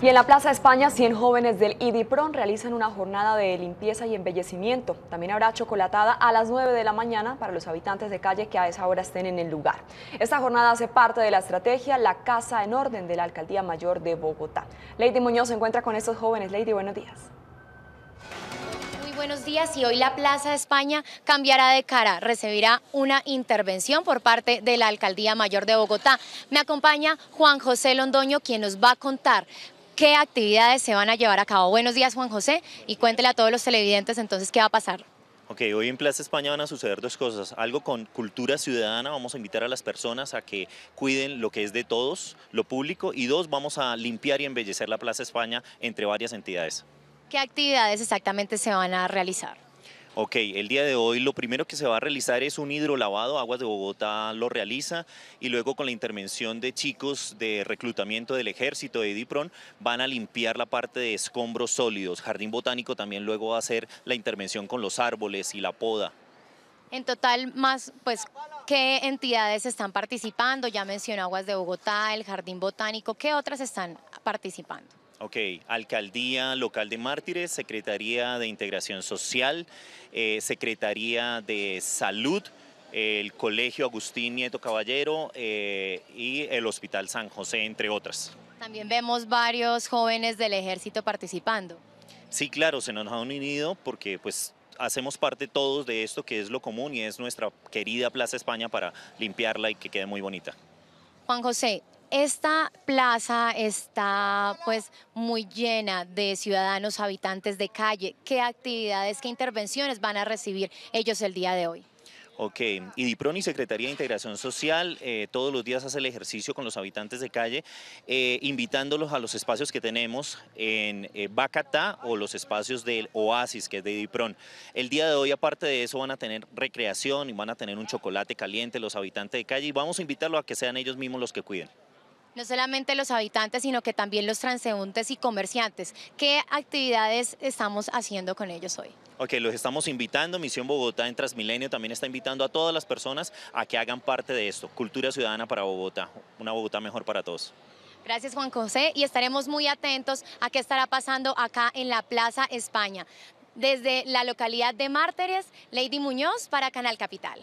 Y en la Plaza España, 100 jóvenes del IDIPRON realizan una jornada de limpieza y embellecimiento. También habrá chocolatada a las 9 de la mañana para los habitantes de calle que a esa hora estén en el lugar. Esta jornada hace parte de la estrategia La Casa en Orden de la Alcaldía Mayor de Bogotá. Lady Muñoz se encuentra con estos jóvenes. Lady, buenos días Muy buenos días y hoy la Plaza España cambiará de cara, recibirá una intervención por parte de la Alcaldía Mayor de Bogotá. Me acompaña Juan José Londoño, quien nos va a contar qué actividades se van a llevar a cabo. Buenos días, Juan José, y cuéntele a todos los televidentes entonces qué va a pasar. Ok, hoy en Plaza España van a suceder dos cosas. Algo con cultura ciudadana, vamos a invitar a las personas a que cuiden lo que es de todos, lo público, y dos, vamos a limpiar y embellecer la Plaza España entre varias entidades. ¿Qué actividades exactamente se van a realizar? Ok, el día de hoy lo primero que se va a realizar es un hidrolavado, Aguas de Bogotá lo realiza y luego con la intervención de chicos de reclutamiento del ejército de DIPRON van a limpiar la parte de escombros sólidos. Jardín Botánico también luego va a hacer la intervención con los árboles y la poda. En total, más, pues, ¿qué entidades están participando? Ya mencionó Aguas de Bogotá, el Jardín Botánico, ¿qué otras están participando? Ok, Alcaldía Local de Mártires, Secretaría de Integración Social, eh, Secretaría de Salud, el Colegio Agustín Nieto Caballero eh, y el Hospital San José, entre otras. También vemos varios jóvenes del ejército participando. Sí, claro, se nos han unido porque pues hacemos parte todos de esto que es lo común y es nuestra querida Plaza España para limpiarla y que quede muy bonita. Juan José, esta plaza está pues muy llena de ciudadanos, habitantes de calle. ¿Qué actividades, qué intervenciones van a recibir ellos el día de hoy? Ok, IDIPRON y Secretaría de Integración Social eh, todos los días hace el ejercicio con los habitantes de calle, eh, invitándolos a los espacios que tenemos en Bacata eh, Bacatá o los espacios del Oasis, que es de IDIPRON. El día de hoy, aparte de eso, van a tener recreación y van a tener un chocolate caliente los habitantes de calle y vamos a invitarlos a que sean ellos mismos los que cuiden. No solamente los habitantes, sino que también los transeúntes y comerciantes. ¿Qué actividades estamos haciendo con ellos hoy? Ok, los estamos invitando, Misión Bogotá en Transmilenio también está invitando a todas las personas a que hagan parte de esto, Cultura Ciudadana para Bogotá, una Bogotá mejor para todos. Gracias Juan José y estaremos muy atentos a qué estará pasando acá en la Plaza España. Desde la localidad de Mártires, Lady Muñoz para Canal Capital.